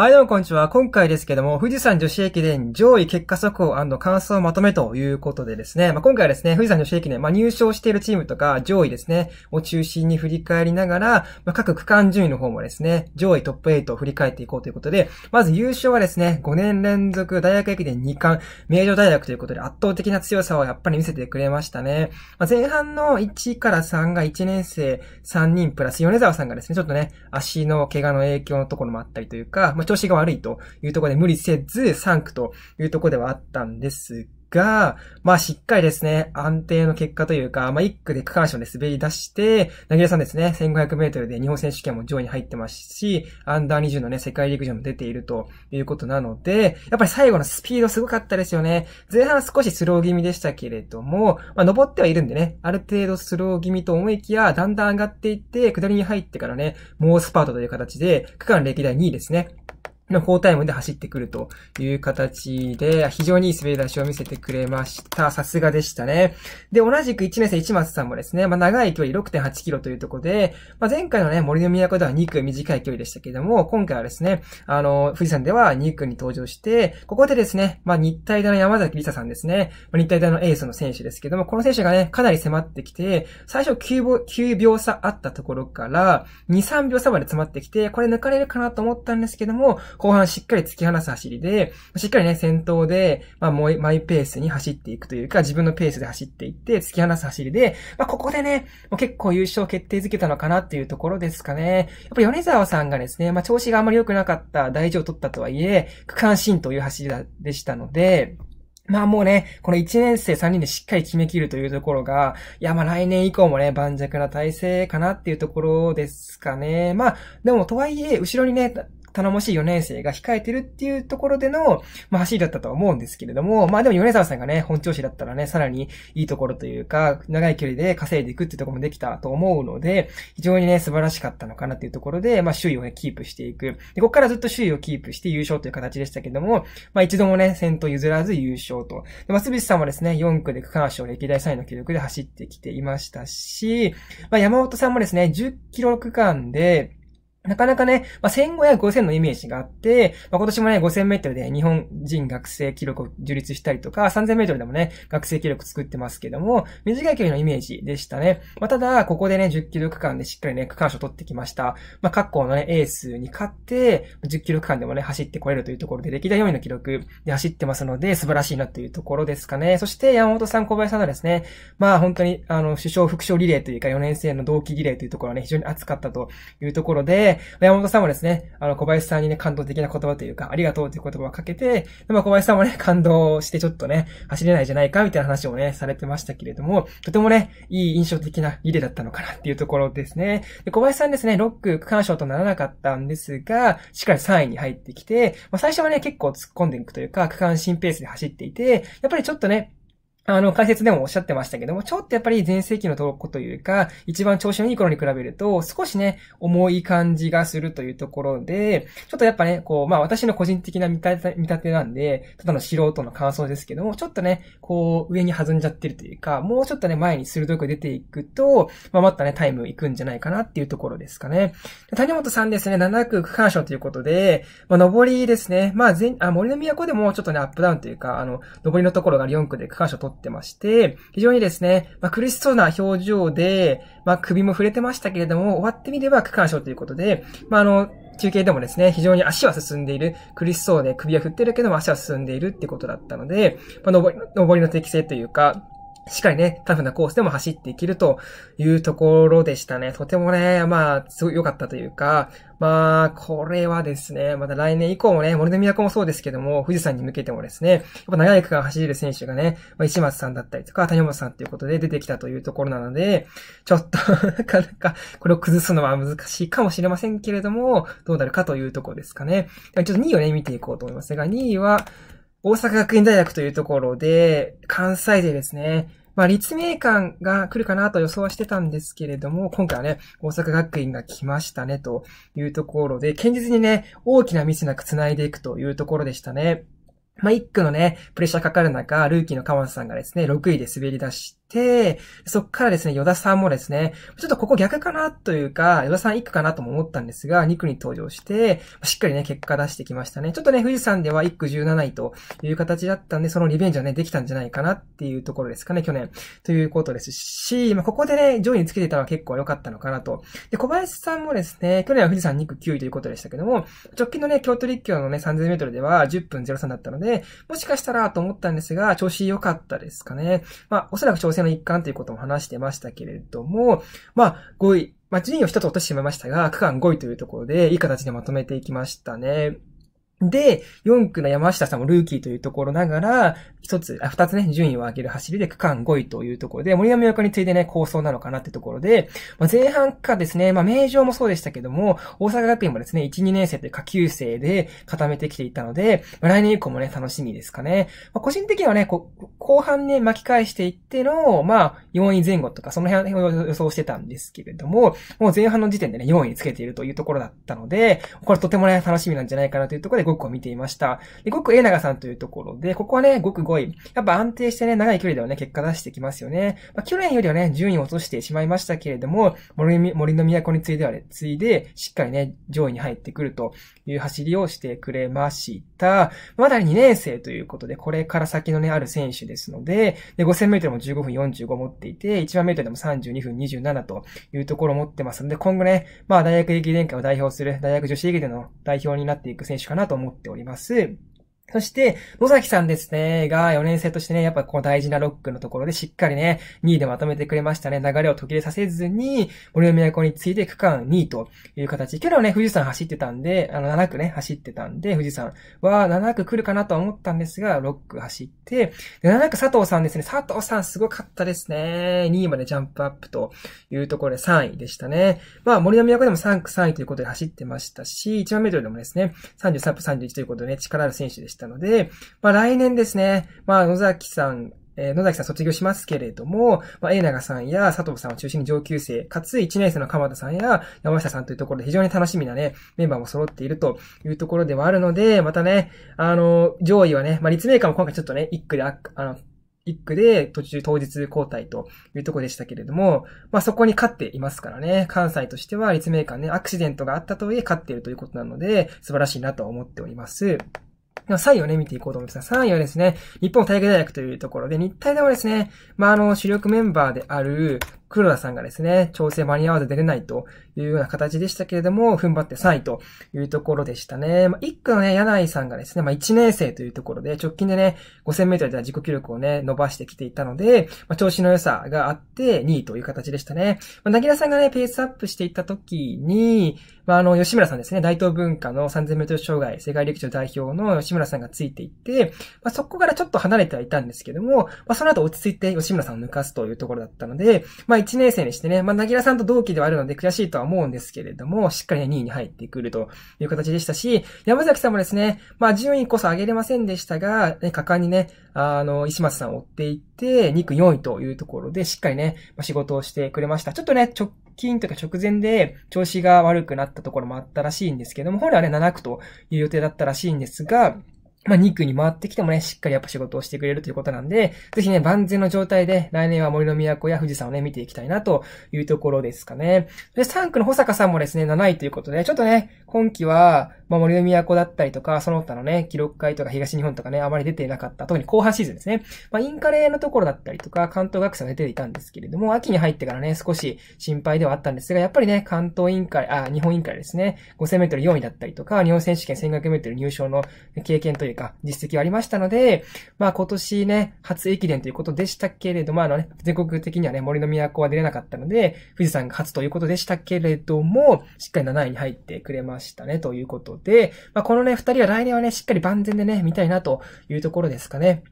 はい、どうもこんにちは。今回ですけども、富士山女子駅伝上位結果速報感想まとめということでですね、まあ、今回はですね、富士山女子駅伝、まあ、入賞しているチームとか上位ですね、を中心に振り返りながら、まあ、各区間順位の方もですね、上位トップ8を振り返っていこうということで、まず優勝はですね、5年連続大学駅伝2冠、名城大学ということで圧倒的な強さをやっぱり見せてくれましたね。まあ、前半の1から3が1年生3人プラス米沢さんがですね、ちょっとね、足の怪我の影響のところもあったりというか、まあ調子が悪いというところで無理せず3区というところではあったんですが、まあしっかりですね、安定の結果というか、まあ1区で区間賞で滑り出して、投げらさんですね、1500メートルで日本選手権も上位に入ってますし、アンダー20のね、世界陸上も出ているということなので、やっぱり最後のスピードすごかったですよね。前半少しスロー気味でしたけれども、まあ登ってはいるんでね、ある程度スロー気味と思いきや、だんだん上がっていって、下りに入ってからね、猛スパートという形で、区間歴代2位ですね。のフォータイムで走ってくるという形で、非常にいい滑り出しを見せてくれました。さすがでしたね。で、同じく1年生市松さんもですね、まあ、長い距離6.8キロというところで、まあ、前回のね、森の都では2区短い距離でしたけれども、今回はですね、あの、富士山では2区に登場して、ここでですね、まあ、日体大の山崎梨沙さんですね、まあ、日体大のエースの選手ですけども、この選手がね、かなり迫ってきて、最初秒 ,9 秒差あったところから、2、3秒差まで詰まってきて、これ抜かれるかなと思ったんですけども、後半しっかり突き放す走りで、しっかりね、先頭で、まあ、マイペースに走っていくというか、自分のペースで走っていって、突き放す走りで、まあ、ここでね、もう結構優勝決定づけたのかなっていうところですかね。やっぱ米沢さんがですね、まあ、調子があまり良くなかった大事を取ったとはいえ、区間新という走りでしたので、まあもうね、この1年生3人でしっかり決めきるというところが、いやまあ来年以降もね、盤石な体制かなっていうところですかね。まあ、でもとはいえ、後ろにね、頼もしい4年生が控えてるっていうところでの、まあ、走りだったとは思うんですけれども、まあでも米沢さんがね、本調子だったらね、さらにいいところというか、長い距離で稼いでいくっていうところもできたと思うので、非常にね、素晴らしかったのかなっていうところで、まあ、首位をね、キープしていく。で、ここからずっと首位をキープして優勝という形でしたけども、まあ、一度もね、先頭譲らず優勝と。で、松菱さんはですね、4区で区間賞歴代3位の記録で走ってきていましたし、まあ、山本さんもですね、10キロ区間で、なかなかね、まあ、1500、5000のイメージがあって、まあ、今年もね、5000メートルで日本人学生記録を樹立したりとか、3000メートルでもね、学生記録作ってますけども、短い距離のイメージでしたね。まあ、ただ、ここでね、10キロ区間でしっかりね、区間賞取ってきました。まあ、各校のね、エースに勝って、10キロ区間でもね、走ってこれるというところで、歴代4位の記録で走ってますので、素晴らしいなというところですかね。そして、山本さん、小林さんはですね、まあ、本当に、あの、首相副賞リレーというか、4年生の同期リレーというところはね、非常に熱かったというところで、山本さんもですね、あの、小林さんにね、感動的な言葉というか、ありがとうという言葉をかけて、でまあ、小林さんもね、感動してちょっとね、走れないじゃないか、みたいな話をね、されてましたけれども、とてもね、いい印象的なリレーだったのかなっていうところですね。で小林さんですね、ロック区間賞とならなかったんですが、しっかり3位に入ってきて、まあ、最初はね、結構突っ込んでいくというか、区間新ペースで走っていて、やっぱりちょっとね、あの、解説でもおっしゃってましたけども、ちょっとやっぱり前世紀のトロッコというか、一番調子のいい頃に比べると、少しね、重い感じがするというところで、ちょっとやっぱね、こう、まあ私の個人的な見立て、見立てなんで、ただの素人の感想ですけども、ちょっとね、こう、上に弾んじゃってるというか、もうちょっとね、前に鋭く出ていくと、まあまたね、タイム行くんじゃないかなっていうところですかね。谷本さんですね、7区区間賞ということで、まあ上りですね、まあ全、あ、森の都でもちょっとね、アップダウンというか、あの、上りのところが4区で区間賞取ってってまして、非常にですね、まあ、苦しそうな表情で、まあ、首も触れてましたけれども、終わってみれば区間賞ということで、まあ、あの、中継でもですね、非常に足は進んでいる。苦しそうで首は振ってるけども足は進んでいるってことだったので、まあ、上りの適性というか、しっかりね、タフなコースでも走っていけるというところでしたね。とてもね、まあ、すごい良かったというか、まあ、これはですね、また来年以降もね、森の都もそうですけども、富士山に向けてもですね、やっぱ長い区間走れる選手がね、まあ、松さんだったりとか、谷本さんということで出てきたというところなので、ちょっと なかなか、これを崩すのは難しいかもしれませんけれども、どうなるかというところですかね。ちょっと2位をね、見ていこうと思いますが、2位は、大阪学院大学というところで、関西でですね、まあ、立命館が来るかなと予想はしてたんですけれども、今回はね、大阪学院が来ましたね、というところで、堅実にね、大きなミスなく繋いでいくというところでしたね。まあ、一区のね、プレッシャーかかる中、ルーキーの河野さんがですね、6位で滑り出して、そっからですね、ヨダさんもですね、ちょっとここ逆かなというか、ヨダさん行くかなとも思ったんですが、2区に登場して、しっかりね、結果出してきましたね。ちょっとね、富士山では1区17位という形だったんで、そのリベンジはね、できたんじゃないかなっていうところですかね、去年。ということですし、まあ、ここでね、上位につけてたのは結構良かったのかなと。で、小林さんもですね、去年は富士山2区9位ということでしたけども、直近のね、京都立教のね、3000メートルでは10分03だったので、もしかしたらと思ったんですが、調子良かったですかね。まあ、おそらく調整性の一環ということも話してましたけれども、まあ、5位、まあ、順位を1つ落としてしまいましたが、区間5位というところで、いい形でまとめていきましたね。で、4区の山下さんもルーキーというところながら、一つ、あ、二つね、順位を上げる走りで区間5位というところで、森山横に次いでね、構想なのかなってところで、まあ、前半かですね、まあ、名城もそうでしたけども、大阪学院もですね、1、2年生という下級生で固めてきていたので、まあ、来年以降もね、楽しみですかね。まあ、個人的にはね、こ後半ね、巻き返していっての、まあ、4位前後とか、その辺を予想してたんですけれども、もう前半の時点でね、4位につけているというところだったので、これとてもね、楽しみなんじゃないかなというところで、ごくを見ていました。で、ごく A 長さんというところで、ここはね、ごく5位。やっぱ安定してね、長い距離ではね、結果出してきますよね。まあ、去年よりはね、順位を落としてしまいましたけれども、森森の都についてはね、次いで、しっかりね、上位に入ってくるという走りをしてくれました。まだ2年生ということで、これから先のね、ある選手ですので、で、5000メートルも15分45持っていて、1万メートルでも32分27というところを持ってますので、今後ね、まあ、大学駅伝会を代表する、大学女子駅伝の代表になっていく選手かなと思っております。そして、野崎さんですね、が4年生としてね、やっぱこう大事なロックのところでしっかりね、2位でまとめてくれましたね。流れを途切れさせずに、森の都について区間2位という形。去年はね、富士山走ってたんで、あの、7区ね、走ってたんで、富士山は7区来るかなと思ったんですが、6区走って、7区佐藤さんですね、佐藤さんすごかったですね。2位までジャンプアップというところで3位でしたね。まあ、森の都でも3区3位ということで走ってましたし、1万メートルでもですね、33分31ということでね、力ある選手でした。たので、まあ来年ですね、まあ野崎さん、えー、野崎さん卒業しますけれども、まあ、永長さんや佐藤さんを中心に上級生、かつ1年生の鎌田さんや山下さんというところで非常に楽しみなね、メンバーも揃っているというところではあるので、またね、あの、上位はね、まあ、立命館も今回ちょっとね、1区であ、あの、1区で途中当日交代というとこでしたけれども、まあそこに勝っていますからね、関西としては立命館ね、アクシデントがあったとはいえ勝っているということなので、素晴らしいなと思っております。では3位をね、見ていこうと思います3位はですね、日本体育大学というところで、日体大はですね、まあ、あの、主力メンバーである、黒田さんがですね、調整間に合わず出れないというような形でしたけれども、踏ん張って3位というところでしたね。まあ、1区のね、柳井さんがですね、まあ、1年生というところで、直近でね、5000メートルでは自己記録をね、伸ばしてきていたので、まあ、調子の良さがあって2位という形でしたね。まあ、なぎらさんがね、ペースアップしていった時に、まあ、あの、吉村さんですね、大東文化の3000メートル障害、世界陸上代表の吉村さんがついていって、まあ、そこからちょっと離れてはいたんですけども、まあ、その後落ち着いて吉村さんを抜かすというところだったので、まあ、あ1年生にしてね、まあなぎらさんと同期ではあるので悔しいとは思うんですけれども、しっかりね2位に入ってくるという形でしたし、山崎さんもですね、まあ順位こそ上げれませんでしたが、ね、果敢にね、あの、石松さんを追っていって、2区4位というところで、しっかりね、まあ、仕事をしてくれました。ちょっとね、直近とか直前で調子が悪くなったところもあったらしいんですけども、本来はね、7区という予定だったらしいんですが、まあ、2区に回ってきてもね、しっかりやっぱ仕事をしてくれるということなんで、ぜひね、万全の状態で、来年は森の都や富士山をね、見ていきたいなというところですかね。で、3区の保坂さんもですね、7位ということで、ちょっとね、今季は、まあ、森の都だったりとか、その他のね、記録会とか東日本とかね、あまり出ていなかった。特に後半シーズンですね。まあ、インカレのところだったりとか、関東学生が出ていたんですけれども、秋に入ってからね、少し心配ではあったんですが、やっぱりね、関東委員会、あ、日本委員会ですね、5000メートル4位だったりとか、日本選手権1500メートル入賞の経験というか、実績はありましたので、まあ今年ね、初駅伝ということでしたけれども、あのね、全国的にはね、森の都は出れなかったので、富士山が初ということでしたけれども、しっかり7位に入ってくれましたね、ということで、まあこのね、2人は来年はね、しっかり万全でね、見たいなというところですかね。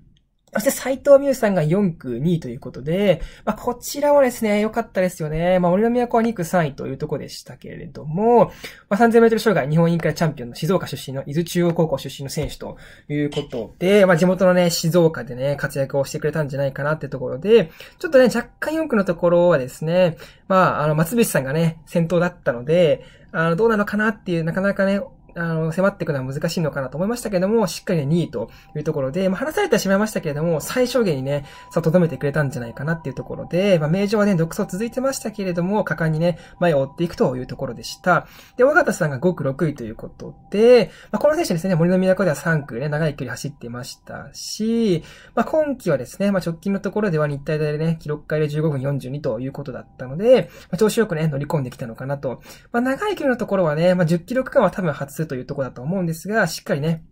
そして斎藤美優さんが4区2位ということで、まあ、こちらはですね、良かったですよね。まあ、森の都は2区3位というとこでしたけれども、まあ、3000メートル障害日本委員会チャンピオンの静岡出身の伊豆中央高校出身の選手ということで、まあ、地元のね、静岡でね、活躍をしてくれたんじゃないかなってところで、ちょっとね、若干4区のところはですね、まあ、あの、松渕さんがね、先頭だったので、あの、どうなのかなっていう、なかなかね、あの、迫っていくのは難しいのかなと思いましたけども、しっかりね、2位というところで、まあ、話されてしまいましたけれども、最小限にね、さ、とどめてくれたんじゃないかなっていうところで、まあ、名城はね、独走続いてましたけれども、果敢にね、前を追っていくというところでした。で、尾形さんが5区6位ということで、まあ、この選手ですね、森の都では3区ね、長い距離走っていましたし、まあ、今季はですね、まあ、直近のところでは日体大でね、記録会で15分42ということだったので、まあ、調子よくね、乗り込んできたのかなと。まあ、長い距離のところはね、まあ、10キロ区間は多分初るというところだと思うんですが、しっかりね、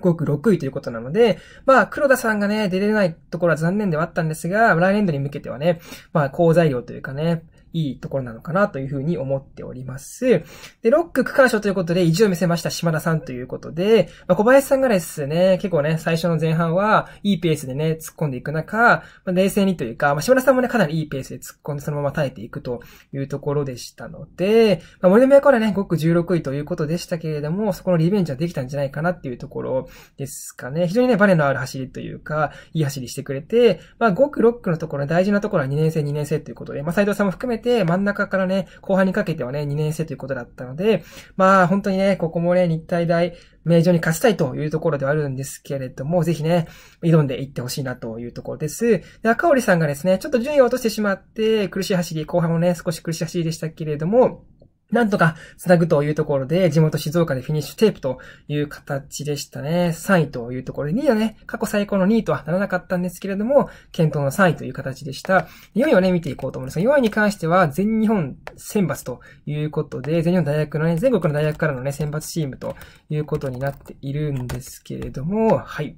5区6位ということなので、まあ、黒田さんがね、出れないところは残念ではあったんですが、来年度に向けてはね、まあ、好材料というかね、いいところなのかなというふうに思っております。で、6区区間賞ということで意地を見せました島田さんということで、まあ、小林さんがですね、結構ね、最初の前半はいいペースでね、突っ込んでいく中、まあ、冷静にというか、まあ、島田さんもね、かなりいいペースで突っ込んでそのまま耐えていくというところでしたので、まあ、森の宮からね、5区16位ということでしたけれども、そこのリベンジはできたんじゃないかなっていうところですかね。非常にね、バネのある走りというか、いい走りしてくれて、まあ、5区6区のところ、大事なところは2年生2年生ということで、まあ、斎藤さんも含めて、て、真ん中からね、後半にかけてはね、2年生ということだったので、まあ本当にね、ここもね、日体大名城に勝ちたいというところではあるんですけれども、ぜひね、挑んでいってほしいなというところです。で、赤織さんがですね、ちょっと順位を落としてしまって、苦しい走り、後半もね、少し苦しい走りでしたけれども、なんとか繋ぐというところで、地元静岡でフィニッシュテープという形でしたね。3位というところで、2位はね、過去最高の2位とはならなかったんですけれども、検討の3位という形でした。4位をね、見ていこうと思うんですが、4位に関しては全日本選抜ということで、全日本大学のね、全国の大学からのね、選抜チームということになっているんですけれども、はい。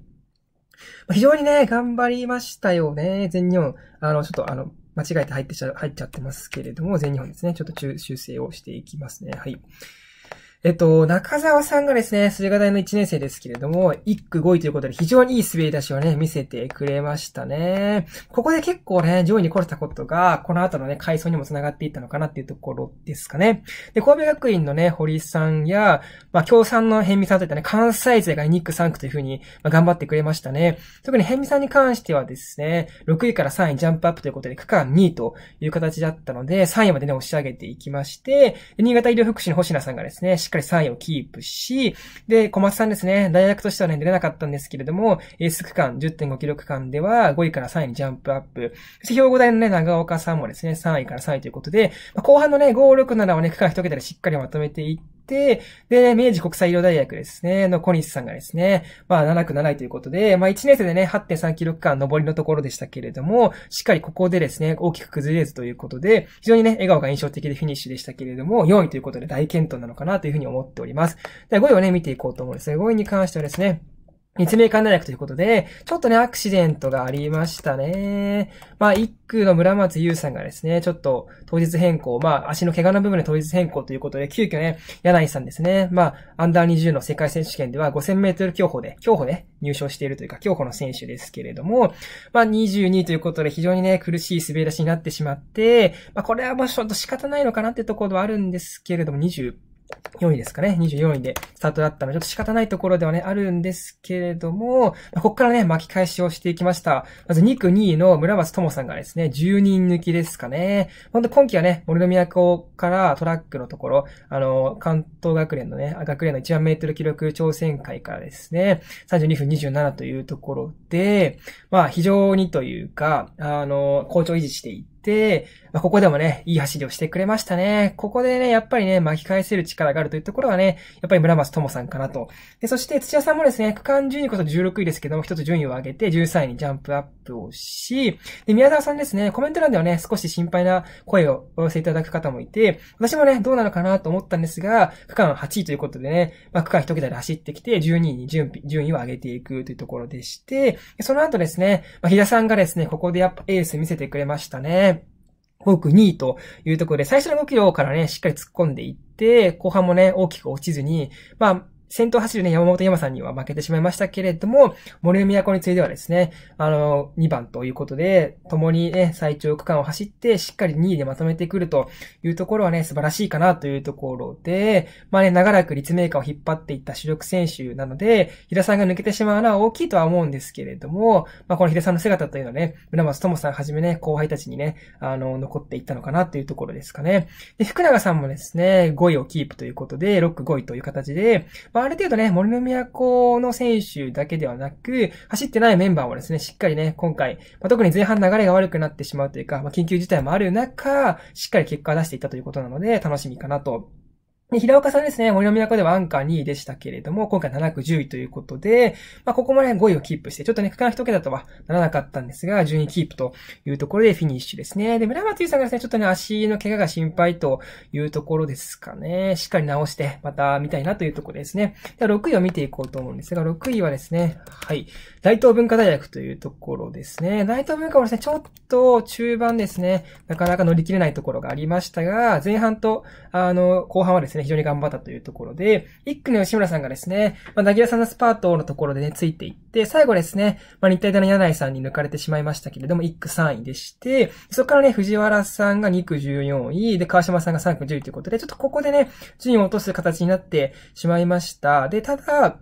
非常にね、頑張りましたよね。全日本。あの、ちょっとあの、間違えて入ってちゃ、入っちゃってますけれども、全日本ですね。ちょっと修正をしていきますね。はい。えっと、中澤さんがですね、筋が大の1年生ですけれども、1区5位ということで非常にいい滑り出しをね、見せてくれましたね。ここで結構ね、上位に来れたことが、この後のね、回想にも繋がっていったのかなっていうところですかね。で、神戸学院のね、堀さんや、まあ、共産の辺見さんといったね、関西勢が2区3区というふうに、ま頑張ってくれましたね。特に辺見さんに関してはですね、6位から3位ジャンプアップということで、区間2位という形だったので、3位までね、押し上げていきまして、新潟医療福祉の星名さんがですね、っかり3位をキープし、で、小松さんですね、大学としてはね、出れなかったんですけれども、エース区間、10.5キロ区間では5位から3位にジャンプアップ。そして、兵庫大のね、長岡さんもですね、3位から3位ということで、まあ、後半のね、5、6、7をね、区間1桁でしっかりまとめていって、、で、明治国際医療大学ですね、の小西さんがですね、まあ7区7位ということで、まあ1年生でね、8.3キロ区間上りのところでしたけれども、しっかりここでですね、大きく崩れずということで、非常にね、笑顔が印象的でフィニッシュでしたけれども、4位ということで大健闘なのかなというふうに思っております。で、は、5位をね、見ていこうと思うんですね。5位に関してはですね、立命館大学ということで、ちょっとね、アクシデントがありましたね。まあ、一区の村松優さんがですね、ちょっと当日変更、まあ、足の怪我の部分で当日変更ということで、急遽ね、柳井さんですね、まあ、アンダー20の世界選手権では5000メートル競歩で、競歩で入賞しているというか、競歩の選手ですけれども、まあ、22ということで非常にね、苦しい滑り出しになってしまって、まあ、これはもうちょっと仕方ないのかなってところはあるんですけれども、20、4位ですかね、24位でスタートだったので、ちょっと仕方ないところではね、あるんですけれども、まあ、ここからね、巻き返しをしていきました。まず2区2位の村松智さんがですね、10人抜きですかね。ほんと今季はね、森の都からトラックのところ、あの、関東学連のね、学連の1万メートル記録挑戦会からですね、32分27というところで、まあ非常にというか、あの、好調維持してい、まあ、ここでもね、いい走りをしてくれましたね。ここでね、やっぱりね、巻き返せる力があるというところはね、やっぱり村松智さんかなと。で、そして土屋さんもですね、区間順位こそ16位ですけども、一つ順位を上げて13位にジャンプアップをし、で、宮沢さんですね、コメント欄ではね、少し心配な声をお寄せいただく方もいて、私もね、どうなのかなと思ったんですが、区間8位ということでね、まあ、区間1桁で走ってきて、12位に順位を上げていくというところでして、その後ですね、まあ、日田さんがですね、ここでやっぱエース見せてくれましたね。多く2位というところで、最初の5キロからね、しっかり突っ込んでいって、後半もね、大きく落ちずに、まあ、先頭走るね、山本山さんには負けてしまいましたけれども、森の都についてはですね、あの、2番ということで、共にね、最長区間を走って、しっかり2位でまとめてくるというところはね、素晴らしいかなというところで、まあね、長らく立命館を引っ張っていった主力選手なので、平さんが抜けてしまうのは大きいとは思うんですけれども、まあこの平さんの姿というのはね、村松智さんはじめね、後輩たちにね、あの、残っていったのかなというところですかね。で、福永さんもですね、5位をキープということで、6、5位という形で、ままあ、ある程度ね、森の都の選手だけではなく、走ってないメンバーもですね、しっかりね、今回、まあ、特に前半流れが悪くなってしまうというか、まあ、緊急事態もある中、しっかり結果を出していったということなので、楽しみかなとで、平岡さんですね、森の都ではアンカー2位でしたけれども、今回7区10位ということで、まあ、ここまで5位をキープして、ちょっとね、区間1桁とはならなかったんですが、順位キープというところでフィニッシュですね。で、村松さんがですね、ちょっとね、足の怪我が心配というところですかね。しっかり直して、また見たいなというところですね。では、6位を見ていこうと思うんですが、6位はですね、はい、大東文化大学というところですね。大東文化はですね、ちょっと中盤ですね、なかなか乗り切れないところがありましたが、前半と、あの、後半はですね、ね、非常に頑張ったというところで、一区の吉村さんがですね、まあ、なぎらさんのスパートのところでね、ついていって、最後ですね、まあ、日体大の柳井さんに抜かれてしまいましたけれども、一区3位でして、そこからね、藤原さんが2区14位、で、川島さんが3区10位ということで、ちょっとここでね、順位を落とす形になってしまいました。で、ただ、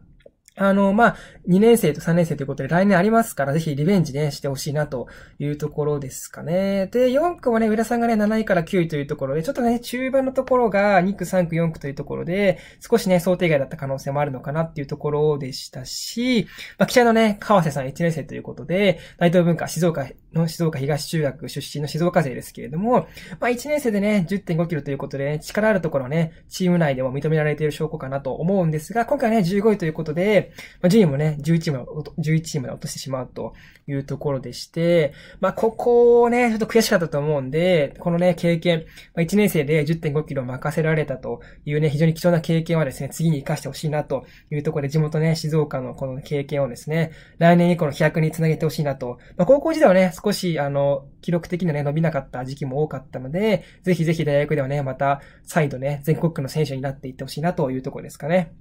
あの、まあ、2年生と3年生ということで来年ありますから、ぜひリベンジね、してほしいなというところですかね。で、4区もね、浦さんがね、7位から9位というところで、ちょっとね、中盤のところが2区、3区、4区というところで、少しね、想定外だった可能性もあるのかなっていうところでしたし、まあ、記者のね、川瀬さん1年生ということで、大東文化、静岡の静岡東中学出身の静岡勢ですけれども、まあ、1年生でね、10.5キロということで、ね、力あるところはね、チーム内でも認められている証拠かなと思うんですが、今回ね、15位ということで、、まあ、順位もね、11チーム、11チームで落としてしまうというところでして、まあ、ここをね、ちょっと悔しかったと思うんで、このね、経験、まあ、1年生で10.5キロ任せられたというね、非常に貴重な経験はですね、次に活かしてほしいなというところで、地元ね、静岡のこの経験をですね、来年以降の飛躍につなげてほしいなと。まあ、高校時代はね、少し、あの、記録的にはね、伸びなかった時期も多かったので、ぜひぜひ大学ではね、また、再度ね、全国区の選手になっていってほしいなというところですかね。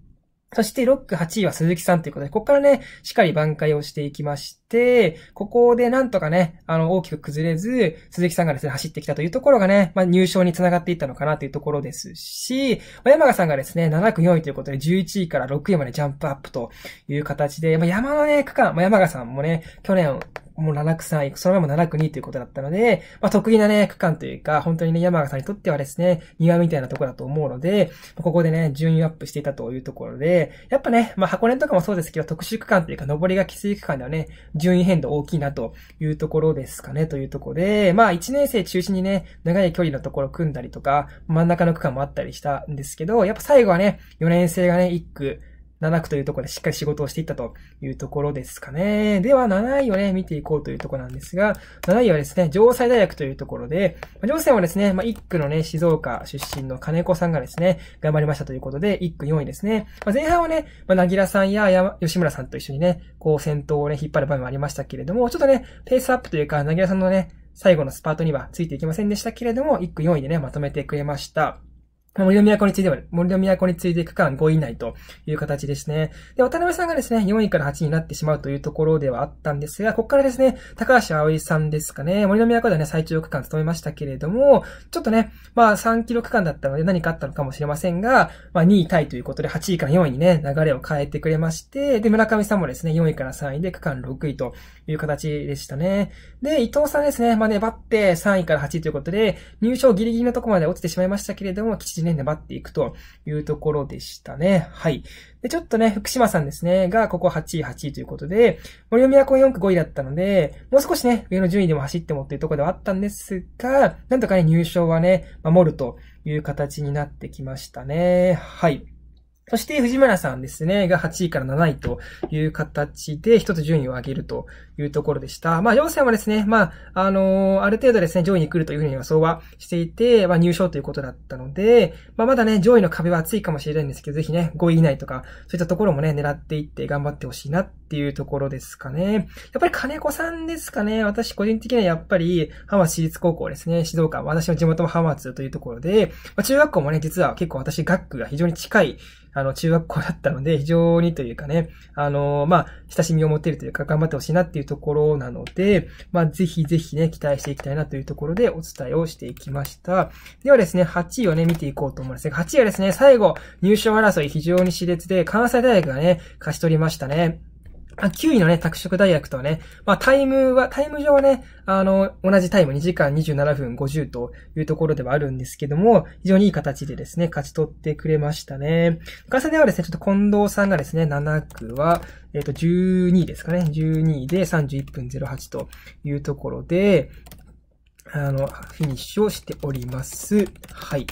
そして6区8位は鈴木さんということで、ここからね、しっかり挽回をしていきまして、ここでなんとかね、あの、大きく崩れず、鈴木さんがですね、走ってきたというところがね、まあ、入賞につながっていったのかなというところですし、まあ、山賀さんがですね、7区4位ということで、11位から6位までジャンプアップという形で、まあ、山のね、区間、まあ、山賀さんもね、去年、もう7区3位、その前も7区2位ということだったので、まあ得意なね、区間というか、本当にね、山川さんにとってはですね、庭みたいなところだと思うので、ここでね、順位アップしていたというところで、やっぱね、まあ箱根とかもそうですけど、特殊区間というか、上りがきつい区間ではね、順位変動大きいなというところですかね、というところで、まあ1年生中心にね、長い距離のところ組んだりとか、真ん中の区間もあったりしたんですけど、やっぱ最後はね、4年生がね、1区、7区というところでしっかり仕事をしていったというところですかね。では7位をね、見ていこうというところなんですが、7位はですね、城西大学というところで、城西はですね、まあ、1区のね、静岡出身の金子さんがですね、頑張りましたということで、1区4位ですね。まあ、前半はね、まあ、なぎらさんや吉村さんと一緒にね、こう先頭をね、引っ張る場面もありましたけれども、ちょっとね、ペースアップというか、なぎらさんのね、最後のスパートにはついていきませんでしたけれども、1区4位でね、まとめてくれました。森の都については、森の都について区間5位以内という形ですね。で、渡辺さんがですね、4位から8位になってしまうというところではあったんですが、ここからですね、高橋葵さんですかね、森の都ではね、最長区間務めましたけれども、ちょっとね、まあ3キロ区間だったので何かあったのかもしれませんが、まあ2位タイということで8位から4位にね、流れを変えてくれまして、で、村上さんもですね、4位から3位で区間6位という形でしたね。で、伊藤さんですね、まあ粘って3位から8位ということで、入賞ギリギリのとこまで落ちてしまいましたけれども、吉ね、粘っていくというところでしたね。はい。で、ちょっとね、福島さんですね、がここ8位、8位ということで、森山高4区5位だったので、もう少しね、上の順位でも走ってもっていうところではあったんですが、なんとかね、入賞はね、守るという形になってきましたね。はい。そして藤村さんですね、が8位から7位という形で一つ順位を上げるというところでした。まあ、ジョンセンはですね、まあ、あのー、ある程度ですね、上位に来るというふうに予想はしていて、まあ、入賞ということだったので、まあ、まだね、上位の壁は厚いかもしれないんですけど、ぜひね、5位以内とか、そういったところもね、狙っていって頑張ってほしいなっていうところですかね。やっぱり金子さんですかね。私個人的にはやっぱり、浜松市立高校ですね、指導官、私の地元も浜松というところで、まあ、中学校もね、実は結構私学区が非常に近い、あの、中学校だったので、非常にというかね、あのー、まあ、親しみを持てるというか、頑張ってほしいなっていうところなので、まあ、ぜひぜひね、期待していきたいなというところでお伝えをしていきました。ではですね、8位をね、見ていこうと思いますが、8位はですね、最後、入賞争い非常に熾烈で、関西大学がね、勝ち取りましたね。9位のね、拓殖大学とはね、まあタイムは、タイム上はね、あの、同じタイム2時間27分50というところではあるんですけども、非常にいい形でですね、勝ち取ってくれましたね。ガサではですね、ちょっと近藤さんがですね、7区は、えっ、ー、と、12位ですかね、12位で31分08というところで、あの、フィニッシュをしております。はい。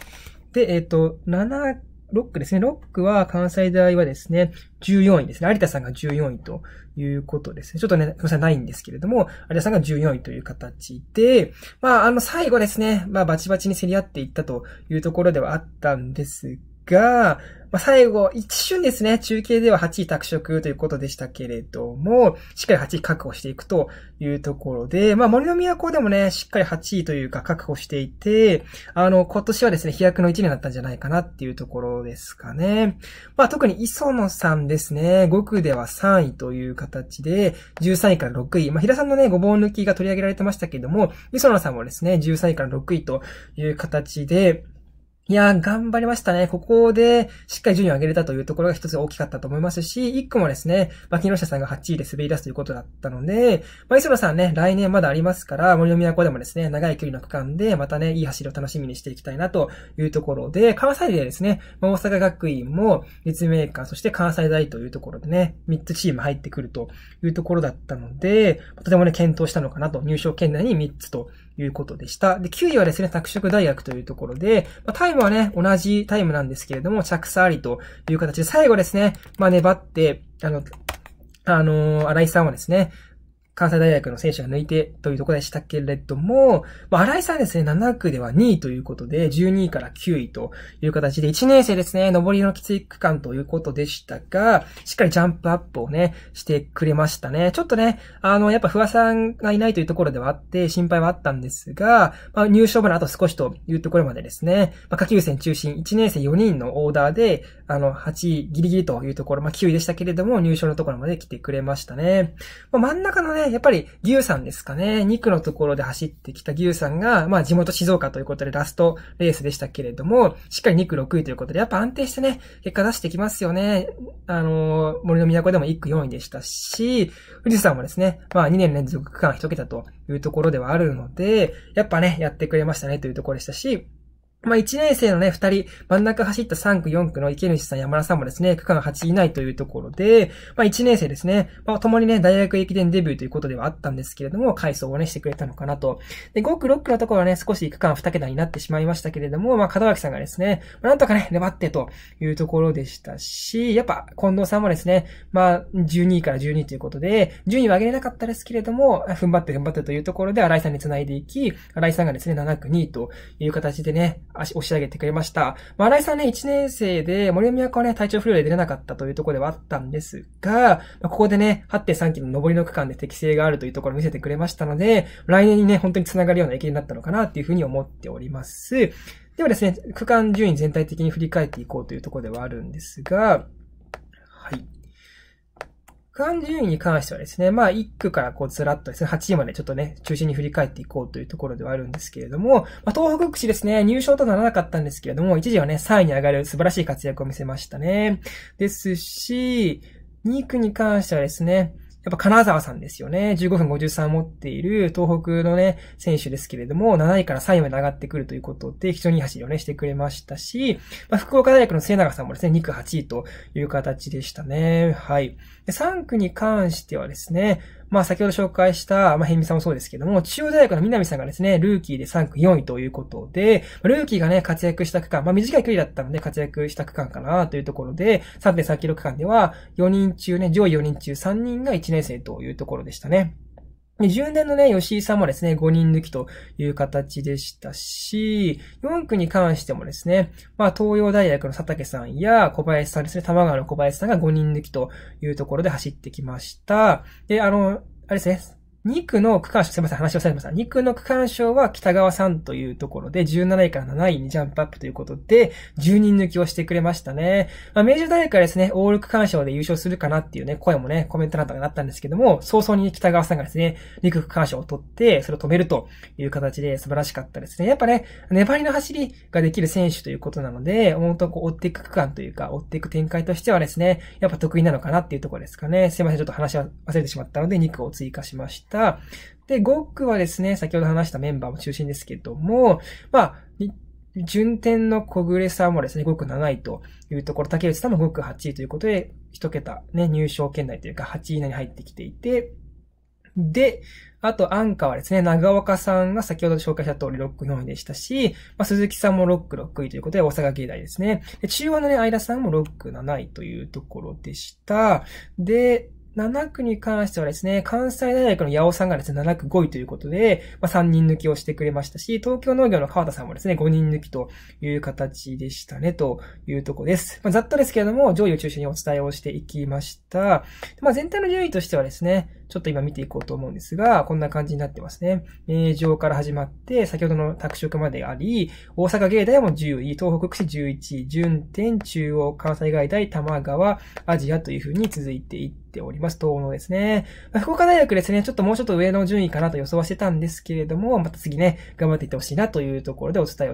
で、えっ、ー、と、7 6区ですね。6区は関西大はですね、14位ですね。有田さんが14位ということですね。ちょっとね、ごめんなさいないんですけれども、有田さんが14位という形で、まあ、あの、最後ですね、まあ、バチバチに競り合っていったというところではあったんですが、まあ、最後、一瞬ですね、中継では8位拓殖ということでしたけれども、しっかり8位確保していくというところで、まあ、森の都でもね、しっかり8位というか確保していて、あの、今年はですね、飛躍の1年だったんじゃないかなっていうところですかね。まあ、特に磯野さんですね、5区では3位という形で、13位から6位。まあ、平さんのね、ごぼう抜きが取り上げられてましたけども、磯野さんもですね、13位から6位という形で、いや頑張りましたね。ここで、しっかり順位を上げれたというところが一つ大きかったと思いますし、一個もですね、まあ、木下さんが8位で滑り出すということだったので、まあ、磯野さんね、来年まだありますから、森の都でもですね、長い距離の区間で、またね、いい走りを楽しみにしていきたいなというところで、関西でですね、まあ、大阪学院も、立命館、そして関西大というところでね、3つチーム入ってくるというところだったので、とてもね、検討したのかなと、入賞圏内に3つということでした。で、9位はですね、拓殖大学というところで、まあ、タイムはね、同じタイムなんですけれども、着差ありという形で、最後ですね、まあ、粘って、あの、あのー、井さんはですね、関西大学の選手が抜いてというところでしたけれども、まあ、新井さんですね、7区では2位ということで、12位から9位という形で、1年生ですね、上りのきつい区間ということでしたが、しっかりジャンプアップをね、してくれましたね。ちょっとね、あの、やっぱ不破さんがいないというところではあって、心配はあったんですが、まあ、入賞まであと少しというところまでですね、まあ、下級生中心、1年生4人のオーダーで、あの、8位ギリギリというところ、まあ、9位でしたけれども、入賞のところまで来てくれましたね。まあ、真ん中のね、やっぱり牛さんですかね。2区のところで走ってきた牛さんが、まあ地元静岡ということでラストレースでしたけれども、しっかり2区6位ということで、やっぱ安定してね、結果出してきますよね。あのー、森の都でも1区4位でしたし、富士山もですね、まあ2年連続区間1桁というところではあるので、やっぱね、やってくれましたねというところでしたし、まあ、1年生のね、2人、真ん中走った3区、4区の池主さん、山田さんもですね、区間8位以内というところで、まあ、1年生ですね、まあ、共にね、大学駅伝デビューということではあったんですけれども、回想をね、してくれたのかなと。で、5区、6区のところはね、少し区間2桁になってしまいましたけれども、まあ、門脇さんがですね、まあ、なんとかね、粘ってというところでしたし、やっぱ、近藤さんもですね、まあ、12位から12位ということで、順位は上げれなかったですけれども、踏ん張って踏ん張ってというところで、新井さんに繋いでいき、新井さんがですね、7区、2位という形でね、押し上げてくれました。まあ、新井さんね、1年生で、森宮はね、体調不良で出れなかったというところではあったんですが、まあ、ここでね、8.3キロの上りの区間で適性があるというところを見せてくれましたので、来年にね、本当に繋がるような駅になったのかなっていうふうに思っております。ではですね、区間順位全体的に振り返っていこうというところではあるんですが、関順位に関してはですね、まあ、1区からこうずらっとですね、8位までちょっとね、中心に振り返っていこうというところではあるんですけれども、まあ、東北市ですね、入賞とならなかったんですけれども、一時はね、3位に上がる素晴らしい活躍を見せましたね。ですし、2区に関してはですね、やっぱ金沢さんですよね。15分53持っている東北のね、選手ですけれども、7位から3位まで上がってくるということで、非常にいい走りをね、してくれましたし、まあ、福岡大学の末永さんもですね、2区8位という形でしたね。はい。で3区に関してはですね、まあ先ほど紹介した、まあ、ヘミさんもそうですけども、中央大学の南さんがですね、ルーキーで3区4位ということで、ルーキーがね、活躍した区間、まあ短い距離だったので活躍した区間かなというところで、3.3キロ区間では、4人中ね、上位4人中3人が1年生というところでしたね。10年のね、吉井さんもですね、5人抜きという形でしたし、4区に関してもですね、まあ、東洋大学の佐竹さんや小林さんですね、玉川の小林さんが5人抜きというところで走ってきました。で、あの、あれですね、2区の区間賞、すみません、話をされました。2区の区間賞は北川さんというところで、17位から7位にジャンプアップということで、10人抜きをしてくれましたね。まあ、明治大学はですね、オール区間賞で優勝するかなっていうね、声もね、コメントなんかがあったんですけども、早々に北川さんがですね、2区区間賞を取って、それを止めるという形で素晴らしかったですね。やっぱね、粘りの走りができる選手ということなので、本当こう追っていく区間というか、追っていく展開としてはですね、やっぱ得意なのかなっていうところですかね。すいません、ちょっと話は忘れてしまったので、2区を追加しました。。で、5区はですね、先ほど話したメンバーも中心ですけども、まあ、順天の小暮さんもですね、5区7位というところ、竹内さんも5区8位ということで、1桁、ね、入賞圏内というか、8位以内に入ってきていて、で、あと、アンカーはですね、長岡さんが先ほど紹介した通り6区4位でしたし、まあ、鈴木さんも6区6位ということで、大阪芸大ですね。で中央のね、相田さんも6区7位というところでした。で、7区に関してはですね、関西大学の八尾さんがですね、7区5位ということで、まあ、3人抜きをしてくれましたし、東京農業の川田さんもですね、5人抜きという形でしたね、というとこです。まあ、ざっとですけれども、上位を中心にお伝えをしていきました。まあ、全体の順位としてはですね、ちょっと今見ていこうと思うんですが、こんな感じになってますね。名城から始まって、先ほどの拓殖まであり、大阪芸大も10位、東北市11位、順天、中央、関西外大、玉川、アジアというふうに続いていって、ております。東のですね。まあ、福岡大学ですね、ちょっともうちょっと上の順位かなと予想はしてたんですけれども、また次ね、頑張っていってほしいなというところでお伝えをし